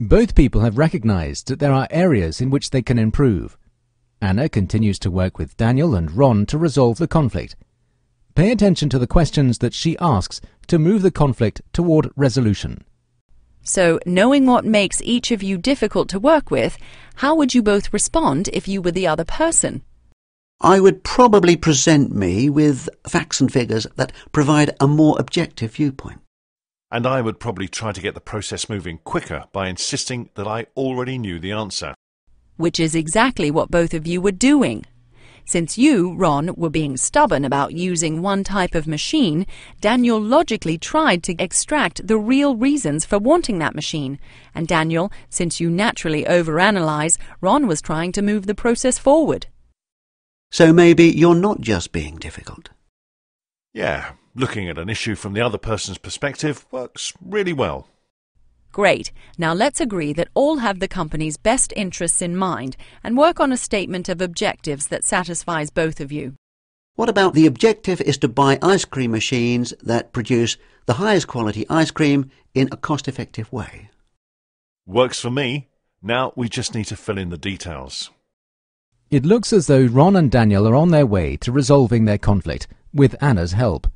Both people have recognized that there are areas in which they can improve. Anna continues to work with Daniel and Ron to resolve the conflict. Pay attention to the questions that she asks to move the conflict toward resolution. So, knowing what makes each of you difficult to work with, how would you both respond if you were the other person? I would probably present me with facts and figures that provide a more objective viewpoint and I would probably try to get the process moving quicker by insisting that I already knew the answer. Which is exactly what both of you were doing. Since you, Ron, were being stubborn about using one type of machine, Daniel logically tried to extract the real reasons for wanting that machine. And Daniel, since you naturally overanalyze, Ron was trying to move the process forward. So maybe you're not just being difficult. Yeah, looking at an issue from the other person's perspective works really well. Great. Now let's agree that all have the company's best interests in mind and work on a statement of objectives that satisfies both of you. What about the objective is to buy ice cream machines that produce the highest quality ice cream in a cost effective way? Works for me. Now we just need to fill in the details. It looks as though Ron and Daniel are on their way to resolving their conflict with Anna's help.